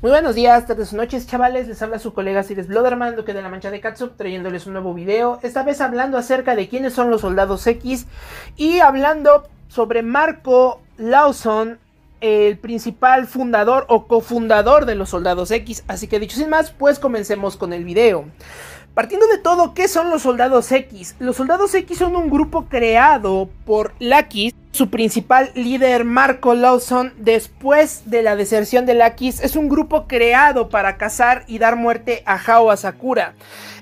Muy buenos días, tardes, noches, chavales. Les habla su colega Siles Bloderman, que de la Mancha de Katsup, trayéndoles un nuevo video. Esta vez hablando acerca de quiénes son los soldados X y hablando sobre Marco Lawson, el principal fundador o cofundador de los soldados X. Así que dicho sin más, pues comencemos con el video. Partiendo de todo, ¿qué son los soldados X? Los soldados X son un grupo creado por Lakis, su principal líder Marco Lawson, después de la deserción de Lakis, es un grupo creado para cazar y dar muerte a Hao Asakura.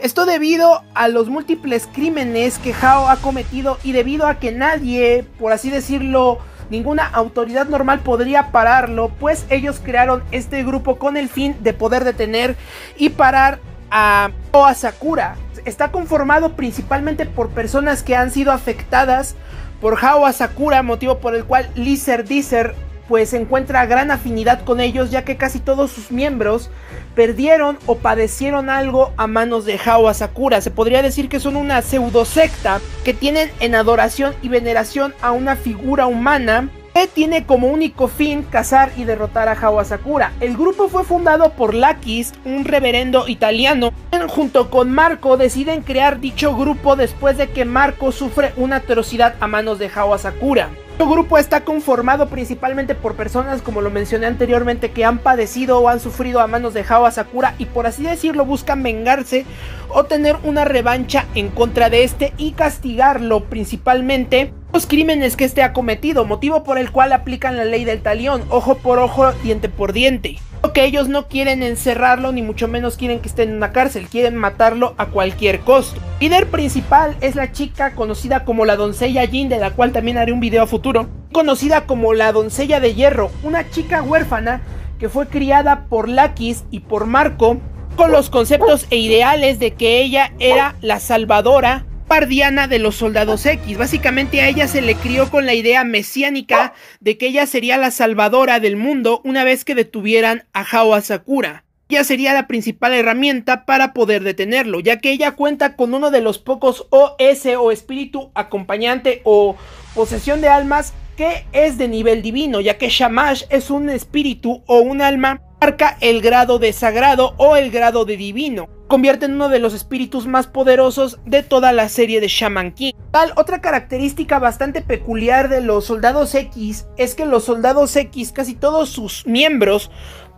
Esto debido a los múltiples crímenes que Hao ha cometido y debido a que nadie, por así decirlo, ninguna autoridad normal podría pararlo, pues ellos crearon este grupo con el fin de poder detener y parar a Oa Sakura. Está conformado principalmente por personas que han sido afectadas por Hao Sakura, motivo por el cual Lizer Dizer pues encuentra gran afinidad con ellos ya que casi todos sus miembros perdieron o padecieron algo a manos de Hao Sakura. Se podría decir que son una pseudo secta que tienen en adoración y veneración a una figura humana tiene como único fin cazar y derrotar a Hawasakura. El grupo fue fundado por Lakis, un reverendo italiano. Junto con Marco deciden crear dicho grupo después de que Marco sufre una atrocidad a manos de Hawasakura. Su grupo está conformado principalmente por personas, como lo mencioné anteriormente, que han padecido o han sufrido a manos de Hawasakura y por así decirlo buscan vengarse o tener una revancha en contra de este y castigarlo principalmente los crímenes que este ha cometido, motivo por el cual aplican la ley del talión, ojo por ojo, diente por diente. Que ellos no quieren encerrarlo, ni mucho menos quieren que esté en una cárcel, quieren matarlo a cualquier costo. El líder principal es la chica conocida como la doncella Jin, de la cual también haré un video a futuro, conocida como la doncella de hierro, una chica huérfana que fue criada por Lakis y por Marco con los conceptos e ideales de que ella era la salvadora Guardiana de los soldados X. Básicamente a ella se le crió con la idea mesiánica de que ella sería la salvadora del mundo una vez que detuvieran a Hao Sakura, Ella sería la principal herramienta para poder detenerlo, ya que ella cuenta con uno de los pocos OS o espíritu acompañante o posesión de almas que es de nivel divino, ya que Shamash es un espíritu o un alma marca el grado de sagrado o el grado de divino. Convierte en uno de los espíritus más poderosos de toda la serie de Shaman King. Tal otra característica bastante peculiar de los soldados X es que los soldados X, casi todos sus miembros,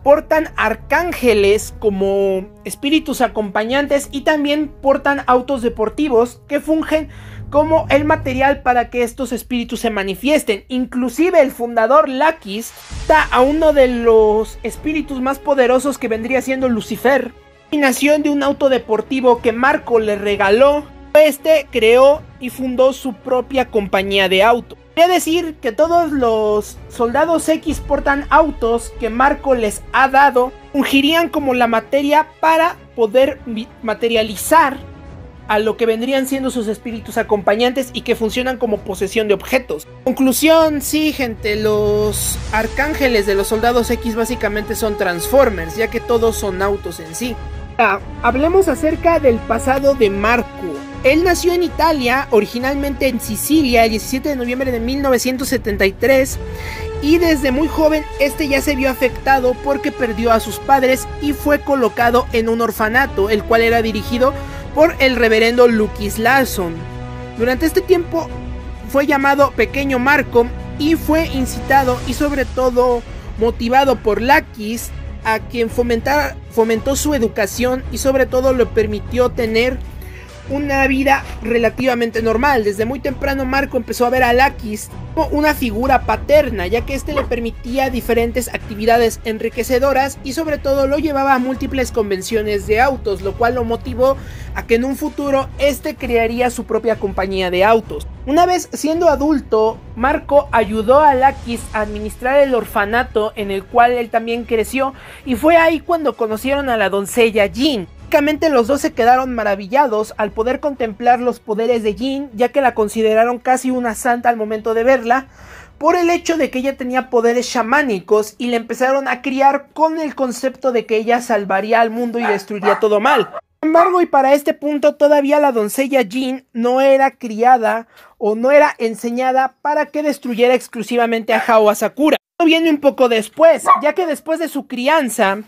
portan arcángeles como espíritus acompañantes y también portan autos deportivos que fungen como el material para que estos espíritus se manifiesten. Inclusive el fundador Lakis está a uno de los espíritus más poderosos que vendría siendo Lucifer. Y nació de un auto deportivo que Marco le regaló. Este creó y fundó su propia compañía de auto. Quería decir que todos los soldados X portan autos que Marco les ha dado, ungirían como la materia para poder materializar a lo que vendrían siendo sus espíritus acompañantes y que funcionan como posesión de objetos. Conclusión, sí gente, los arcángeles de los soldados X básicamente son Transformers, ya que todos son autos en sí. Ah, hablemos acerca del pasado de Marco. Él nació en Italia, originalmente en Sicilia, el 17 de noviembre de 1973, y desde muy joven este ya se vio afectado porque perdió a sus padres y fue colocado en un orfanato, el cual era dirigido por el reverendo Lucas Larson. Durante este tiempo fue llamado Pequeño Marco y fue incitado y sobre todo motivado por Lakis a quien fomentó su educación y sobre todo le permitió tener una vida relativamente normal. Desde muy temprano Marco empezó a ver a Lakis como una figura paterna, ya que este le permitía diferentes actividades enriquecedoras y sobre todo lo llevaba a múltiples convenciones de autos, lo cual lo motivó a que en un futuro este crearía su propia compañía de autos. Una vez siendo adulto, Marco ayudó a Lakis a administrar el orfanato en el cual él también creció y fue ahí cuando conocieron a la doncella Jean. Lógicamente los dos se quedaron maravillados al poder contemplar los poderes de Jin, ya que la consideraron casi una santa al momento de verla, por el hecho de que ella tenía poderes chamánicos y le empezaron a criar con el concepto de que ella salvaría al mundo y destruiría todo mal. Sin embargo, y para este punto todavía la doncella Jin no era criada o no era enseñada para que destruyera exclusivamente a Hao Asakura. Esto viene un poco después, ya que después de su crianza,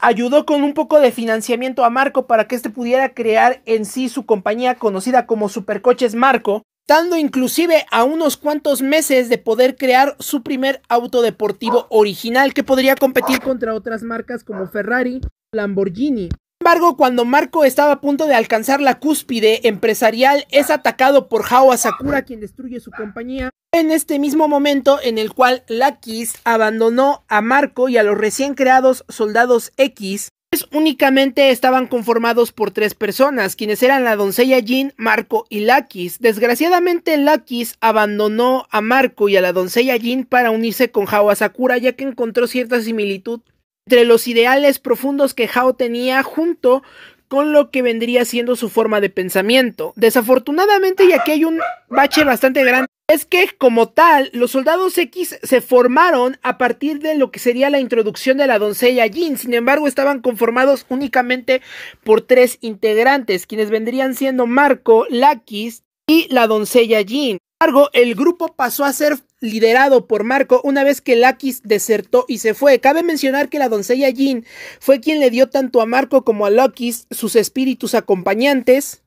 ayudó con un poco de financiamiento a Marco para que éste pudiera crear en sí su compañía conocida como Supercoches Marco, dando inclusive a unos cuantos meses de poder crear su primer auto deportivo original que podría competir contra otras marcas como Ferrari, Lamborghini embargo, cuando Marco estaba a punto de alcanzar la cúspide empresarial, es atacado por Hao Sakura, quien destruye su compañía. En este mismo momento en el cual Lakis abandonó a Marco y a los recién creados soldados X, únicamente estaban conformados por tres personas, quienes eran la doncella Jin, Marco y Lakis. Desgraciadamente, Lakis abandonó a Marco y a la doncella Jin para unirse con Hao Sakura, ya que encontró cierta similitud entre los ideales profundos que Hao tenía junto con lo que vendría siendo su forma de pensamiento. Desafortunadamente, y aquí hay un bache bastante grande, es que como tal, los soldados X se formaron a partir de lo que sería la introducción de la doncella Jin, sin embargo estaban conformados únicamente por tres integrantes, quienes vendrían siendo Marco, Lakis y la doncella Jin embargo, el grupo pasó a ser liderado por Marco una vez que Lakis desertó y se fue. Cabe mencionar que la doncella Jean fue quien le dio tanto a Marco como a Lakis sus espíritus acompañantes.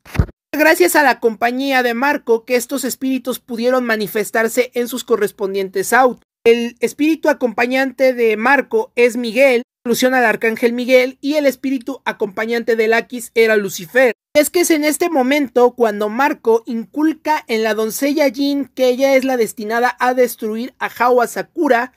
Gracias a la compañía de Marco que estos espíritus pudieron manifestarse en sus correspondientes autos. El espíritu acompañante de Marco es Miguel, alusión al arcángel Miguel, y el espíritu acompañante de Lakis era Lucifer. Es que es en este momento cuando Marco inculca en la doncella Jin que ella es la destinada a destruir a Hao Sakura,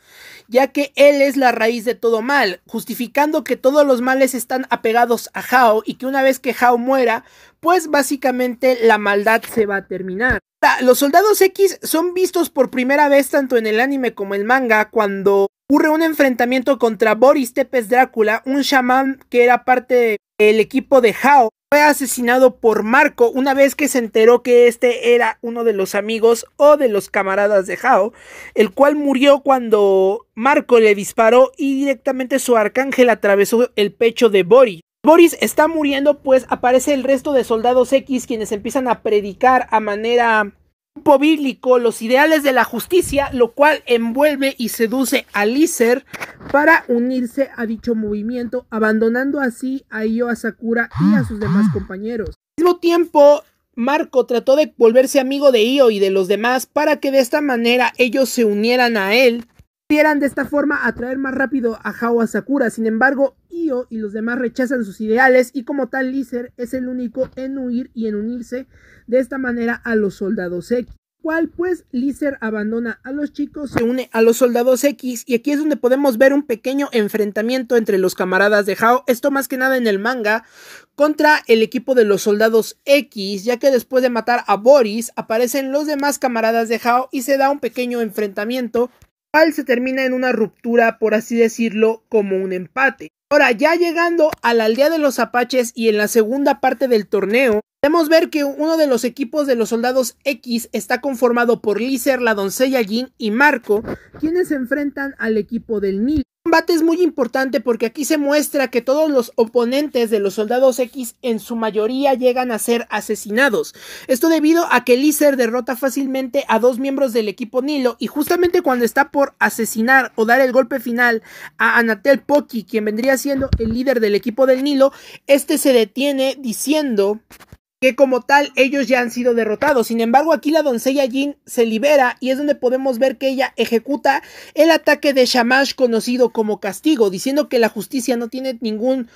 ya que él es la raíz de todo mal, justificando que todos los males están apegados a Hao y que una vez que Hao muera, pues básicamente la maldad se va a terminar. Los soldados X son vistos por primera vez tanto en el anime como el manga cuando ocurre un enfrentamiento contra Boris Tepes Drácula, un chamán que era parte del equipo de Hao. Fue asesinado por Marco una vez que se enteró que este era uno de los amigos o de los camaradas de Hao, el cual murió cuando Marco le disparó y directamente su arcángel atravesó el pecho de Boris. Boris está muriendo, pues aparece el resto de soldados X quienes empiezan a predicar a manera un bíblico los ideales de la justicia, lo cual envuelve y seduce a Lizer para unirse a dicho movimiento, abandonando así a Io a Sakura y a sus demás compañeros. Al mismo tiempo, Marco trató de volverse amigo de Io y de los demás para que de esta manera ellos se unieran a él, de esta forma atraer más rápido a a Sakura. Sin embargo, Io y los demás rechazan sus ideales y como tal Lizer es el único en huir y en unirse de esta manera a los soldados X. ¿Cuál pues Lizer abandona a los chicos, se une a los soldados X y aquí es donde podemos ver un pequeño enfrentamiento entre los camaradas de Hao, esto más que nada en el manga, contra el equipo de los soldados X, ya que después de matar a Boris aparecen los demás camaradas de Hao y se da un pequeño enfrentamiento se termina en una ruptura, por así decirlo, como un empate. Ahora, ya llegando a la aldea de los apaches y en la segunda parte del torneo, podemos ver que uno de los equipos de los soldados X está conformado por Lizer, la doncella Jean y Marco, quienes se enfrentan al equipo del Nil combate es muy importante porque aquí se muestra que todos los oponentes de los soldados X en su mayoría llegan a ser asesinados. Esto debido a que Lizer derrota fácilmente a dos miembros del equipo Nilo y justamente cuando está por asesinar o dar el golpe final a Anatel Poki, quien vendría siendo el líder del equipo del Nilo, este se detiene diciendo que como tal ellos ya han sido derrotados. Sin embargo, aquí la doncella Jin se libera y es donde podemos ver que ella ejecuta el ataque de Shamash conocido como castigo, diciendo que la justicia no tiene ningún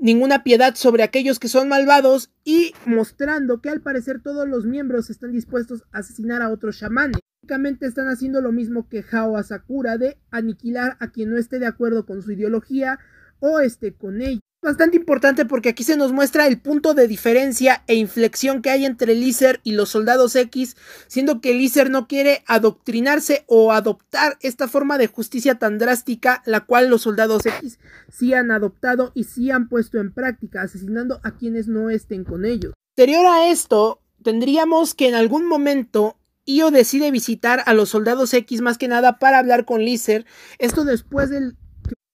ninguna piedad sobre aquellos que son malvados y mostrando que al parecer todos los miembros están dispuestos a asesinar a otros chamanes. Básicamente están haciendo lo mismo que Hao Asakura de aniquilar a quien no esté de acuerdo con su ideología o esté con ella bastante importante porque aquí se nos muestra el punto de diferencia e inflexión que hay entre Lizer y los soldados X, siendo que Lizer no quiere adoctrinarse o adoptar esta forma de justicia tan drástica, la cual los soldados X sí han adoptado y sí han puesto en práctica, asesinando a quienes no estén con ellos. Anterior a esto, tendríamos que en algún momento Io decide visitar a los soldados X más que nada para hablar con Lizer, esto después de la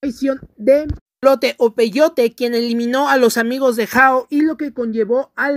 traición de o Peyote, quien eliminó a los amigos de Hao y lo que conllevó a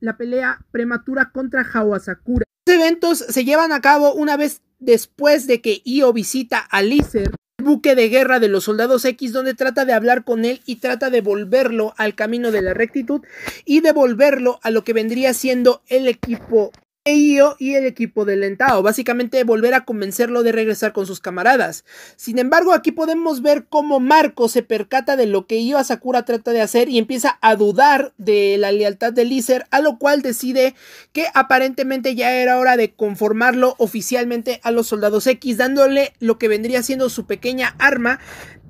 la pelea prematura contra Hao Asakura. Los eventos se llevan a cabo una vez después de que Io visita a Lizer, el buque de guerra de los soldados X, donde trata de hablar con él y trata de volverlo al camino de la rectitud y devolverlo a lo que vendría siendo el equipo Eio y el equipo de Lentao, básicamente volver a convencerlo de regresar con sus camaradas. Sin embargo, aquí podemos ver cómo Marco se percata de lo que Io Sakura trata de hacer y empieza a dudar de la lealtad de Lizer, a lo cual decide que aparentemente ya era hora de conformarlo oficialmente a los soldados X, dándole lo que vendría siendo su pequeña arma,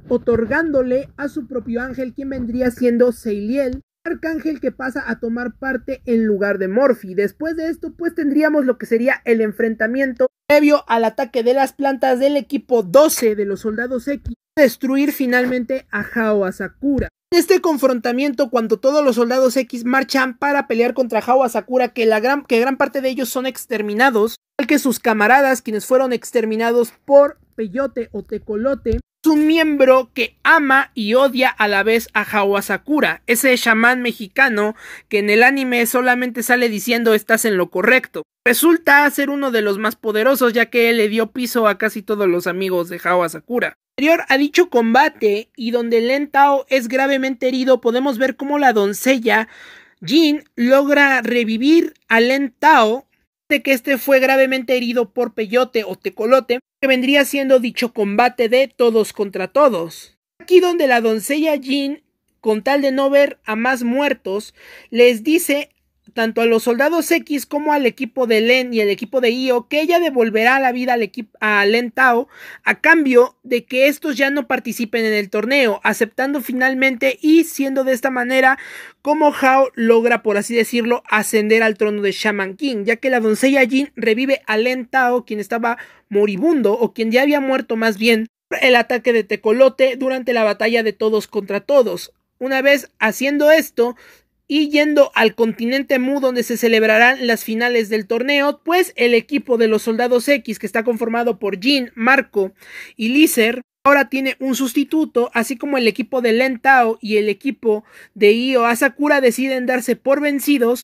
otorgándole a su propio ángel, quien vendría siendo Seiliel Arcángel que pasa a tomar parte en lugar de Morphy. Después de esto, pues tendríamos lo que sería el enfrentamiento previo al ataque de las plantas del equipo 12 de los soldados X, destruir finalmente a Hao sakura En este confrontamiento, cuando todos los soldados X marchan para pelear contra Hao Asakura, que, la gran, que gran parte de ellos son exterminados, tal que sus camaradas, quienes fueron exterminados por Peyote o Tecolote, un miembro que ama y odia a la vez a Hawasakura, ese chamán mexicano que en el anime solamente sale diciendo estás en lo correcto. Resulta ser uno de los más poderosos ya que le dio piso a casi todos los amigos de Hawasakura. Anterior a dicho combate y donde Lentao es gravemente herido, podemos ver cómo la doncella Jin logra revivir a Lentao que este fue gravemente herido por Peyote o Tecolote, que vendría siendo dicho combate de todos contra todos. Aquí donde la doncella Jean, con tal de no ver a más muertos, les dice tanto a los soldados X como al equipo de Len y el equipo de Io que ella devolverá la vida al a Len Tao a cambio de que estos ya no participen en el torneo, aceptando finalmente y siendo de esta manera como Hao logra, por así decirlo, ascender al trono de Shaman King, ya que la doncella Jin revive a Len Tao, quien estaba moribundo o quien ya había muerto más bien, el ataque de Tecolote durante la batalla de todos contra todos. Una vez haciendo esto, y yendo al continente Mu, donde se celebrarán las finales del torneo, pues el equipo de los Soldados X, que está conformado por Jin, Marco y Lizer, ahora tiene un sustituto, así como el equipo de Len Tao y el equipo de Io Asakura deciden darse por vencidos.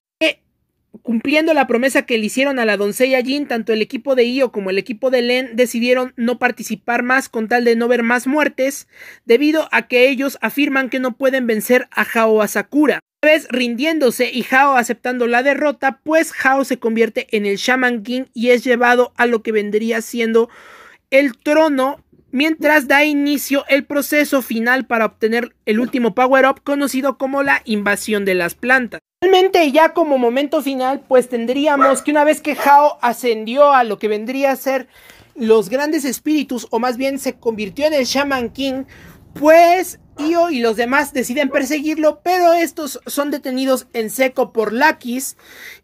cumpliendo la promesa que le hicieron a la doncella Jin, tanto el equipo de Io como el equipo de Len decidieron no participar más con tal de no ver más muertes, debido a que ellos afirman que no pueden vencer a Hao Asakura vez rindiéndose y Hao aceptando la derrota, pues Hao se convierte en el Shaman King y es llevado a lo que vendría siendo el trono, mientras da inicio el proceso final para obtener el último power-up conocido como la invasión de las plantas. Realmente ya como momento final, pues tendríamos que una vez que Hao ascendió a lo que vendría a ser los grandes espíritus, o más bien se convirtió en el Shaman King, pues y los demás deciden perseguirlo, pero estos son detenidos en seco por Lakis,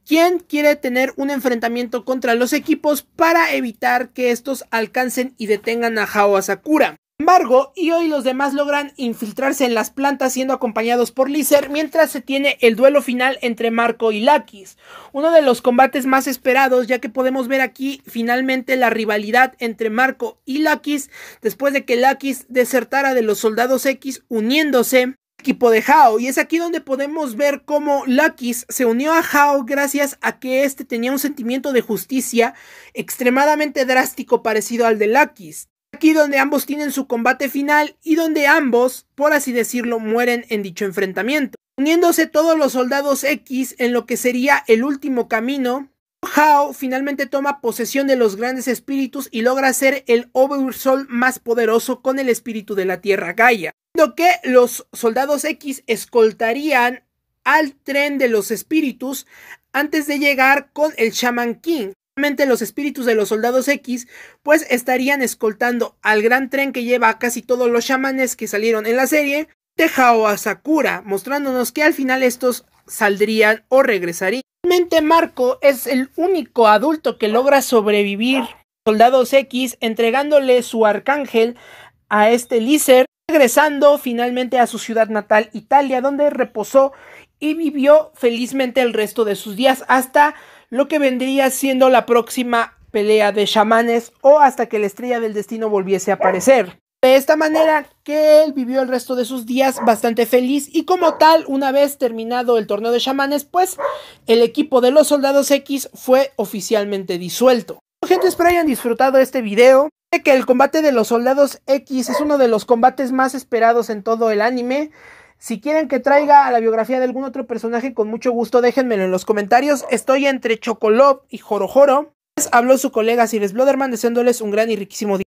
quien quiere tener un enfrentamiento contra los equipos para evitar que estos alcancen y detengan a Hao Sakura embargo, Io y los demás logran infiltrarse en las plantas siendo acompañados por Lizer mientras se tiene el duelo final entre Marco y Lakis, uno de los combates más esperados ya que podemos ver aquí finalmente la rivalidad entre Marco y Lakis después de que Lakis desertara de los soldados X uniéndose al equipo de Hao y es aquí donde podemos ver cómo Lakis se unió a Hao gracias a que este tenía un sentimiento de justicia extremadamente drástico parecido al de Lakis Aquí donde ambos tienen su combate final y donde ambos, por así decirlo, mueren en dicho enfrentamiento. Uniéndose todos los soldados X en lo que sería el último camino, Hao finalmente toma posesión de los grandes espíritus y logra ser el Oversoul más poderoso con el espíritu de la Tierra Gaia, Lo que los soldados X escoltarían al tren de los espíritus antes de llegar con el Shaman King, los espíritus de los soldados X, pues estarían escoltando al gran tren que lleva a casi todos los chamanes que salieron en la serie Tejao a Sakura, mostrándonos que al final estos saldrían o regresarían. finalmente Marco es el único adulto que logra sobrevivir soldados X, entregándole su arcángel a este Lícer, regresando finalmente a su ciudad natal, Italia, donde reposó y vivió felizmente el resto de sus días hasta lo que vendría siendo la próxima pelea de chamanes o hasta que la estrella del destino volviese a aparecer. De esta manera que él vivió el resto de sus días bastante feliz y como tal, una vez terminado el torneo de chamanes, pues el equipo de los soldados X fue oficialmente disuelto. Gente, espero hayan disfrutado este video. que el combate de los soldados X es uno de los combates más esperados en todo el anime. Si quieren que traiga a la biografía de algún otro personaje, con mucho gusto déjenmelo en los comentarios. Estoy entre Chocolop y Jorojoro. Habló su colega Siles Blooderman, deseándoles un gran y riquísimo día.